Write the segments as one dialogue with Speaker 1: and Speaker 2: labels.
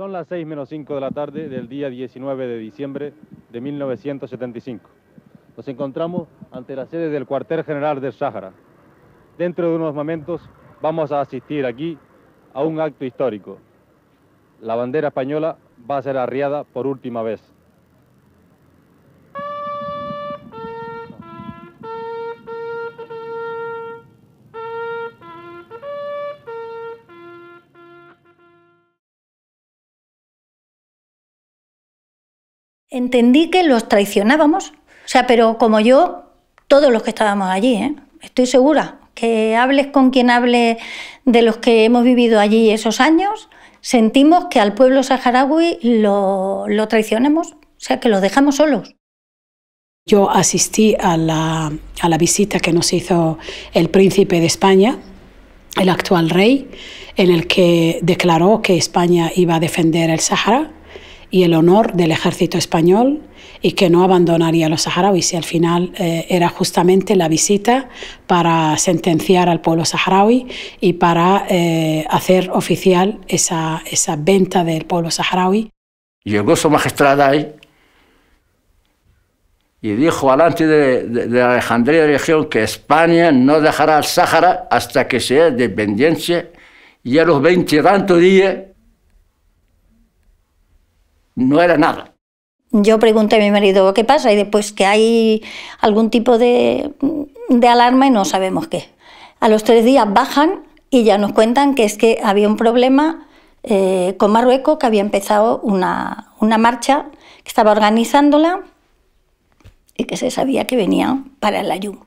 Speaker 1: Son las 6 menos 5 de la tarde del día 19 de diciembre de 1975. Nos encontramos ante la sede del cuartel general del Sáhara.
Speaker 2: Dentro de unos momentos
Speaker 1: vamos a asistir aquí a un acto histórico. La bandera española va a ser arriada por última vez.
Speaker 2: entendí que los traicionábamos. O sea, pero como yo, todos los que estábamos allí, ¿eh? estoy segura, que hables con quien hable de los que hemos vivido allí esos años, sentimos que al pueblo saharaui lo, lo traicionamos, o sea, que los dejamos solos.
Speaker 3: Yo asistí a la, a la visita que nos hizo el príncipe de España, el actual rey, en el que declaró que España iba a defender el Sahara y el honor del ejército español y que no abandonaría a los saharauis. Y al final eh, era justamente la visita para sentenciar al pueblo saharaui y para eh, hacer oficial esa, venta del pueblo saharaui.
Speaker 1: Llegó su magistrada ahí y dijo alante de, de, de Alejandría que España no dejará al Sahara hasta que sea dependencia y a los veintitantos días no era nada.
Speaker 2: Yo pregunté a mi marido, ¿qué pasa? Y después que hay algún tipo de, alarma y no sabemos qué. A los tres días bajan y ya nos cuentan que es que había un problema eh, con Marruecos, que había empezado una, marcha, que estaba organizándola
Speaker 3: y que se sabía que
Speaker 2: venía para el ayuno.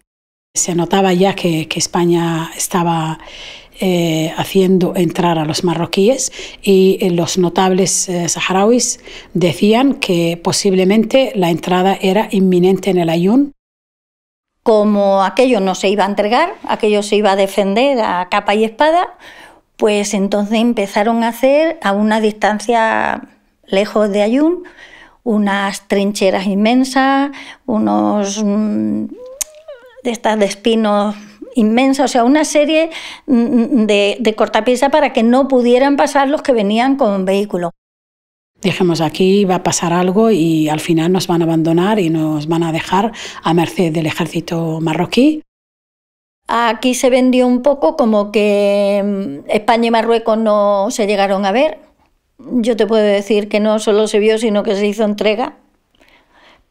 Speaker 3: Se notaba ya que España estaba eh, haciendo entrar a los marroquíes y eh, los notables eh, saharauis decían que posiblemente la entrada era inminente en el ayun. Como aquello no se iba a entregar, aquello se
Speaker 2: iba a defender a capa y espada, pues entonces empezaron a hacer a una distancia lejos de Ayun unas trincheras inmensas, unos mm, de estas de espinos inmensa, o sea, una serie mm, mm, de, de para que no pudieran pasar los que venían con
Speaker 3: vehículo. Dijimos, aquí va a pasar algo y al final nos van a abandonar y nos van a dejar a merced del ejército marroquí. Aquí se
Speaker 2: vendió un poco como que mm, España y Marruecos no se llegaron a ver. Yo te puedo decir que no solo se vio, sino que se hizo entrega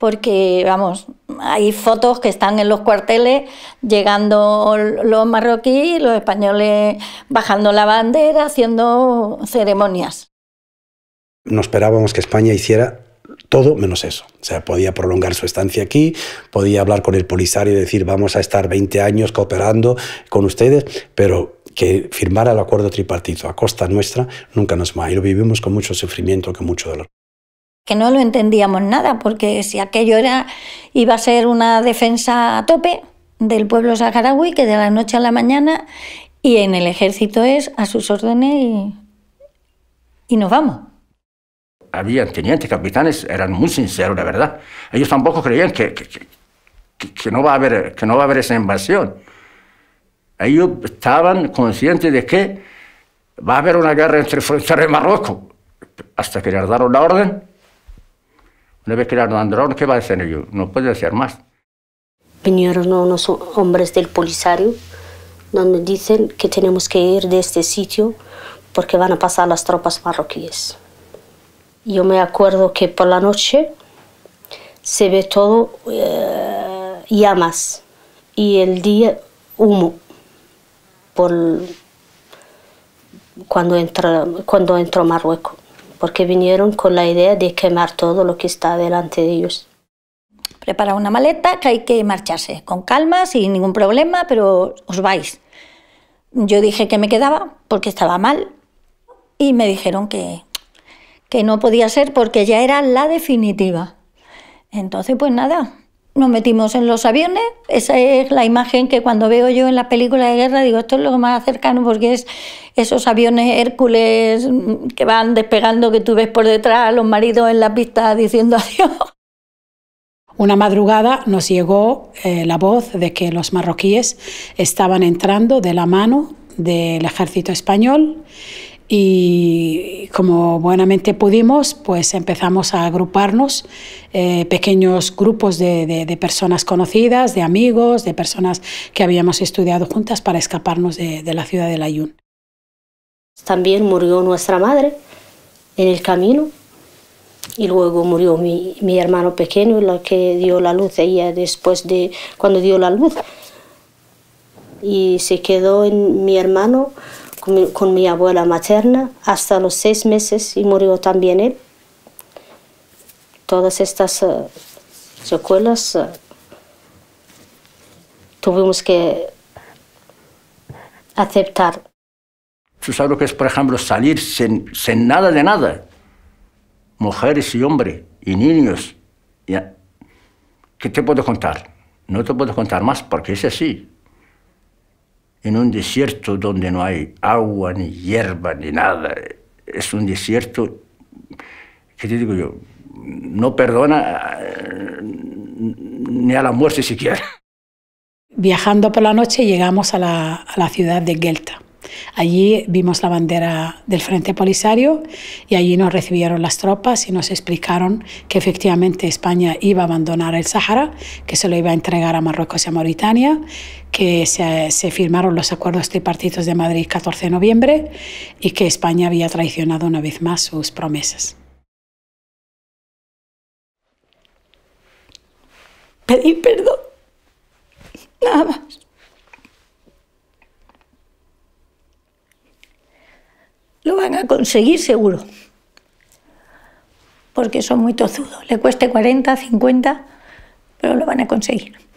Speaker 2: porque, vamos, hay fotos que están en los cuarteles llegando los marroquíes, los españoles bajando la bandera, haciendo ceremonias.
Speaker 1: No esperábamos que España hiciera todo menos eso. O sea, podía prolongar su estancia aquí, podía hablar con el Polisario y decir, vamos a estar 20 años cooperando con ustedes, pero que firmara el acuerdo tripartito a costa nuestra nunca nos va. Y lo vivimos con mucho sufrimiento, con mucho dolor
Speaker 2: que no lo entendíamos nada, porque si aquello era, iba a ser una defensa a tope del pueblo saharaui, que de la noche a la mañana y en el ejército es a sus órdenes y, y nos
Speaker 1: vamos. habían tenientes, capitanes, eran muy sinceros, la verdad. Ellos tampoco creían que, que, no, va a haber, que no va a haber esa invasión. Ellos estaban conscientes de que va a haber una guerra entre Francia y Marruecos, hasta que les dieron la orden no vez que la ¿qué va a hacer ellos? No puede ser más.
Speaker 2: Vinieron unos hombres del polisario donde dicen que tenemos que ir de este sitio porque van a pasar las tropas marroquíes. Yo me acuerdo que por la noche se ve todo eh, llamas y el día humo por cuando entra cuando entró Marruecos porque vinieron con la idea de quemar todo lo que está delante de ellos. Prepara una maleta que hay que marcharse, con calma, sin ningún problema, pero os vais. Yo dije que me quedaba porque estaba mal y me dijeron que, que no podía ser porque ya era la definitiva. Entonces, pues nada, nos metimos en los aviones. Esa es la imagen que cuando veo yo en las películas de guerra digo, esto es lo más cercano porque es esos aviones Hércules mm, que van despegando, que tú ves por detrás a los maridos en la pista diciendo adiós.
Speaker 3: Una madrugada nos llegó eh, la voz de que los marroquíes estaban entrando de la mano del ejército español y como buenamente pudimos, pues empezamos a agruparnos, eh, pequeños grupos de, de, personas conocidas, de amigos, de personas que habíamos estudiado juntas para escaparnos de, la ciudad de Layún. También murió nuestra madre en el camino y luego murió mi, mi hermano pequeño, el que
Speaker 2: dio la luz ella después de cuando dio la luz. Y se quedó en mi hermano con mi, abuela materna hasta los seis meses y murió también él. Todas estas eh, secuelas eh, tuvimos que
Speaker 1: aceptar. ¿Tú sabes lo que es, por ejemplo, salir sin, sin nada de nada? Mujeres y hombres y niños. ¿Qué te puedo contar? No te puedo contar más porque es así en un desierto donde no hay agua, ni hierba, ni nada. Es un desierto, que, te digo yo? No perdona eh, ni a la muerte siquiera.
Speaker 3: Viajando por la noche llegamos a la, a la ciudad de Gelta. Allí vimos la bandera del Frente Polisario y allí nos recibieron las tropas y nos explicaron que efectivamente España iba a abandonar el Sahara, que se lo iba a entregar a Marruecos y a Mauritania, que se, firmaron los acuerdos tripartitos de Madrid 14 de noviembre y que España había traicionado una vez más sus promesas. Pedir perdón. Nada más.
Speaker 2: Lo van a conseguir seguro, porque son muy tozudos. Le cueste 40, 50,
Speaker 3: pero lo van a conseguir.